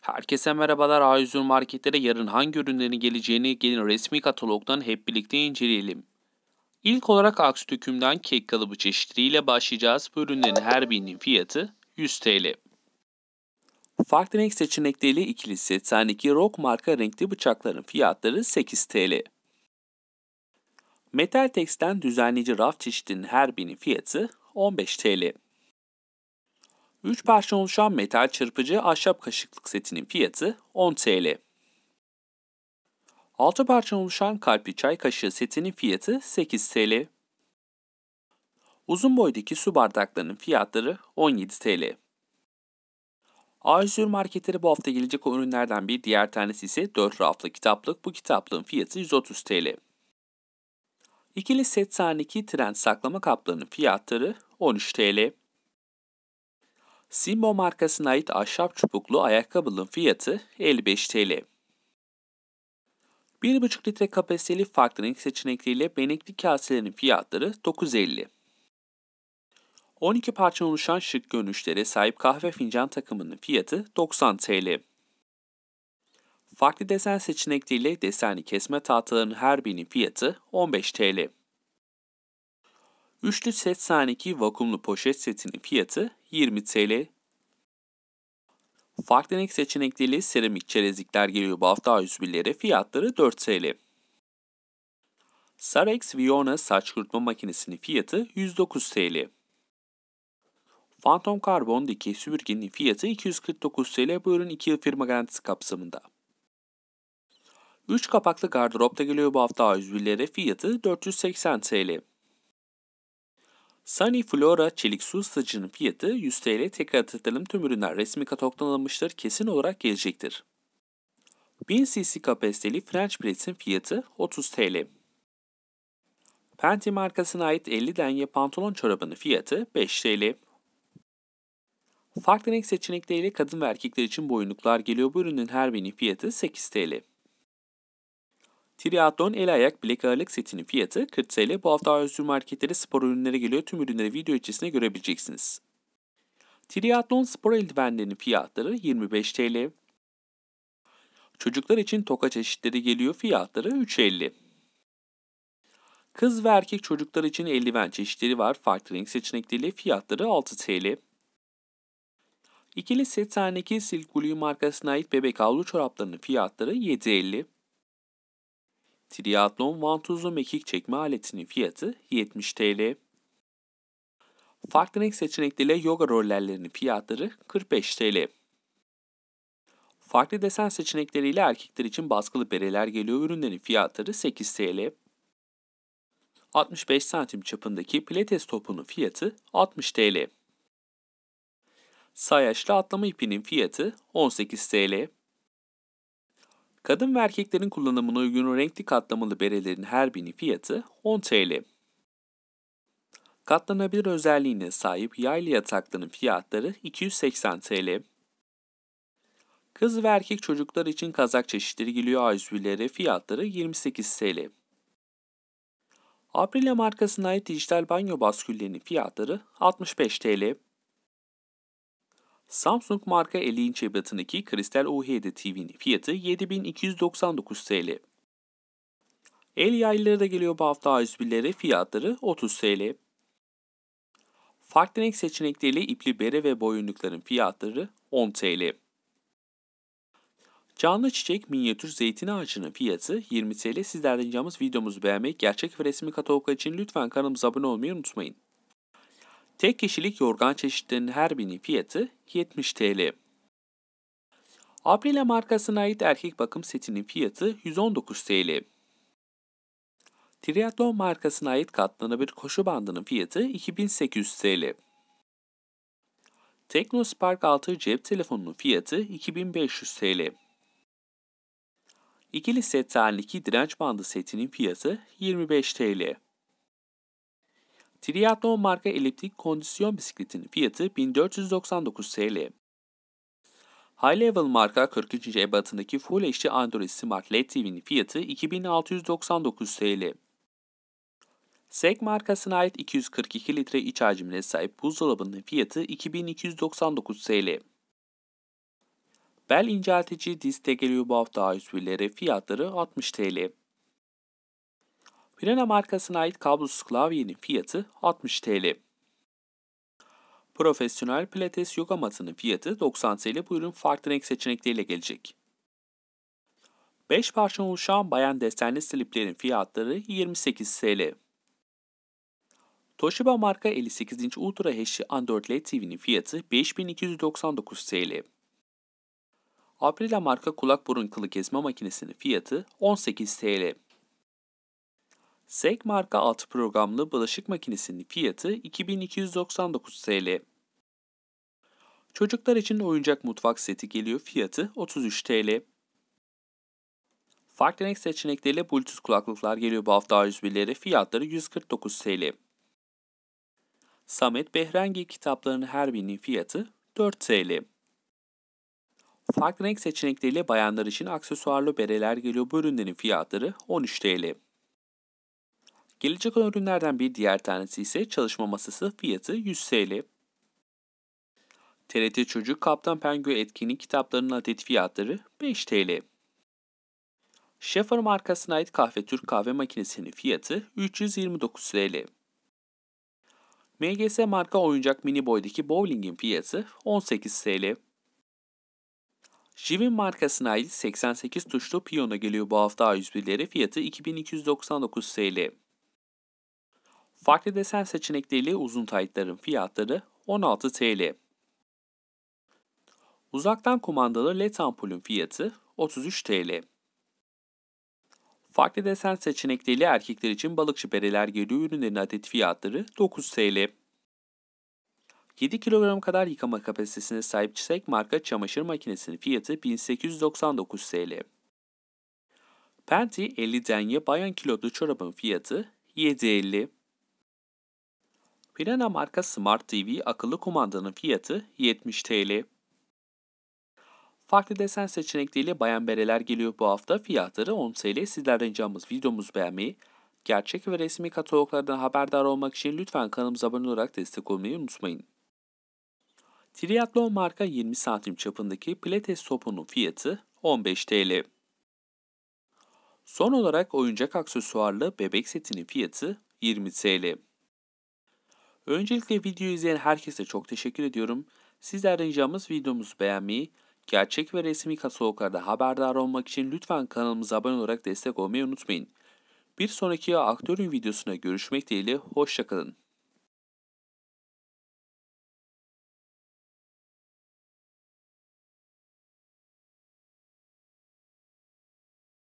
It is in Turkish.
Herkese merhabalar A101 marketlere yarın hangi ürünlerin geleceğini gelin resmi katalogdan hep birlikte inceleyelim. İlk olarak aks dökümden kek kalıbı çeşitleriyle başlayacağız. Bu ürünlerin her birinin fiyatı 100 TL. Farklı renk seçenekleriyle ikili set sendeki Rock marka renkli bıçakların fiyatları 8 TL. Metal Tex'ten düzenleyici raf çeşidinin her birinin fiyatı 15 TL. 3 parça oluşan metal çırpıcı ahşap kaşıklık setinin fiyatı 10 TL. 6 parça oluşan kalpli çay kaşığı setinin fiyatı 8 TL. Uzun boydaki su bardaklarının fiyatları 17 TL. A101 marketleri bu hafta gelecek ürünlerden bir diğer tanesi ise 4 raflı kitaplık. Bu kitaplığın fiyatı 130 TL. İkili set sahneki trend saklama kaplarının fiyatları 13 TL. Simbo markasına ait ahşap çubuklu ayakkabının fiyatı 55 TL. 1,5 litre kapasiteli farklı renk seçenekleriyle benekli kaselerin fiyatları 9.50. 12 parça oluşan şık görünüşlere sahip kahve fincan takımının fiyatı 90 TL. Farklı desen seçenekleriyle desenli kesme tahtalarının her birinin fiyatı 15 TL. Üçlü set sahneki vakumlu poşet setinin fiyatı 20 TL. Farklı renk seçenekleriyle seramik çerezlikler geliyor bu hafta A101'lere. Fiyatları 4 TL. Sarex Viona saç kurutma makinesinin fiyatı 109 TL. Phantom Carbon dikey süpürgenin fiyatı 249 TL bu ürün 2 yıl firma garantisi kapsamında. 3 kapaklı gardıropta geliyor bu hafta A101'lere fiyatı 480 TL. Sunny Flora çelik su ısıtıcının fiyatı 100 TL tekrar hatırlatalım tüm ürünler resmi kataloglanılmıştır kesin olarak gelecektir. 1000cc kapasiteli French Press'in fiyatı 30 TL. Fenty markasına ait 50 denge pantolon çorabının fiyatı 5 TL. Farklı renk seçenekleriyle kadın ve erkekler için boyunluklar geliyor. Bu ürünün her birinin fiyatı 8 TL. Triathlon el ayak bilek ağırlık setinin fiyatı 40 TL. Bu hafta özgür marketleri spor ürünlere geliyor. Tüm ürünleri video içerisinde görebileceksiniz. Triathlon spor eldivenlerinin fiyatları 25 TL. Çocuklar için toka çeşitleri geliyor. Fiyatları 3.50. Kız ve erkek çocuklar için eldiven çeşitleri var. Farklı renk seçenekleriyle fiyatları 6 TL. İkili set taneki Silk Blue markasına ait bebek havlu çoraplarının fiyatları 7.50. Triatlon vantuzlu mekik çekme aletinin fiyatı 70 TL. Farklı renk seçenekleriyle yoga rollerlerinin fiyatları 45 TL. Farklı desen seçenekleriyle erkekler için baskılı bereler geliyor ürünlerin fiyatları 8 TL. 65 santim çapındaki pilates topunun fiyatı 60 TL. Sayaçlı atlama ipinin fiyatı 18 TL. Kadın ve erkeklerin kullanımına uygun renkli katlamalı berelerin her birinin fiyatı 10 TL. Katlanabilir özelliğine sahip yaylı yatakların fiyatları 280 TL. Kız ve erkek çocuklar için kazak çeşitleri geliyor aizvilere fiyatları 28 TL. Aprilia markasına ait dijital banyo basküllerinin fiyatları 65 TL. Samsung marka 50 inç ebatındaki Kristal OHD TV'nin fiyatı 7299 TL. El yaylıları da geliyor bu hafta A101'lere fiyatları 30 TL. Farklı renk seçenekleriyle ipli bere ve boyunlukların fiyatları 10 TL. Canlı çiçek minyatür zeytin ağacının fiyatı 20 TL. Sizlerden ricamız videomuzu beğenmek, gerçek ve resmi kataloglar için lütfen kanalımıza abone olmayı unutmayın. Tek kişilik yorgan çeşitlerinin her birinin fiyatı 70 TL. Aprilia markasına ait erkek bakım setinin fiyatı 119 TL. Triathlon markasına ait katlanabilir koşu bandının fiyatı 2800 TL. Teknospark 6 cep telefonunun fiyatı 2500 TL. İkili set halindeki direnç bandı setinin fiyatı 25 TL. Triathlon marka eliptik kondisyon bisikletinin fiyatı 1499 TL. High Level marka 43. ebatındaki Full HD Android Smart LED TV'nin fiyatı 2699 TL. SEG markasına ait 242 litre iç hacimine sahip buzdolabının fiyatı 2299 TL. Bel inceltici disk geliyor bu hafta ait fiyatları 60 TL. Mirena markasına ait kablosuz klavyenin fiyatı 60 TL. Profesyonel pilates yoga matının fiyatı 90 TL bu ürün farklı renk seçenekleriyle gelecek. 5 parça oluşan bayan desenli sliplerin fiyatları 28 TL. Toshiba marka 58 inç Ultra HD Android LED TV'nin fiyatı 5299 TL. Aprila marka kulak burun kılı kesme makinesinin fiyatı 18 TL. SEG marka altı programlı bulaşık makinesinin fiyatı 2299 TL. Çocuklar için oyuncak mutfak seti geliyor fiyatı 33 TL. Farklı renk seçenekleriyle Bluetooth kulaklıklar geliyor bu hafta 101lere fiyatları 149 TL. Samet Behrengi kitaplarının her birinin fiyatı 4 TL. Farklı renk seçenekleriyle bayanlar için aksesuarlı bereler geliyor bu ürünlerin fiyatları 13 TL. Gelecek olan ürünlerden bir diğer tanesi ise çalışma masası fiyatı 100 TL. TRT Çocuk Kaptan Pengü etkinlik kitaplarının adet fiyatları 5 TL. Şefar markasına ait kahve Türk kahve makinesinin fiyatı 329 TL. MGS marka oyuncak mini boydaki bowlingin fiyatı 18 TL. Jivin markasına ait 88 tuşlu piyano geliyor bu hafta A101'leri fiyatı 2299 TL. Farklı desen seçenekleriyle uzun taytların fiyatları 16 TL. Uzaktan kumandalı LED ampulün fiyatı 33 TL. Farklı desen seçenekleriyle erkekler için balıkçı bereler geliyor ürünlerin adet fiyatları 9 TL. 7 kilogram kadar yıkama kapasitesine sahip çiçek marka çamaşır makinesinin fiyatı 1899 TL. Penti 50 denye bayan kilolu çorabın fiyatı 7.50 TL. Pirena marka Smart TV akıllı kumandanın fiyatı 70 TL. Farklı desen seçenekleriyle bayan bereler geliyor bu hafta. Fiyatları 10 TL. Sizlerden ricamız videomuzu beğenmeyi, gerçek ve resmi kataloglardan haberdar olmak için lütfen kanalımıza abone olarak destek olmayı unutmayın. Triathlon marka 20 santim çapındaki pilates topunun fiyatı 15 TL. Son olarak oyuncak aksesuarlı bebek setinin fiyatı 20 TL. Öncelikle videoyu izleyen herkese çok teşekkür ediyorum. Sizlerden ricamız videomuzu beğenmeyi, gerçek ve resmi kataloglarda haberdar olmak için lütfen kanalımıza abone olarak destek olmayı unutmayın. Bir sonraki aktörün videosuna görüşmek dileğiyle hoşçakalın.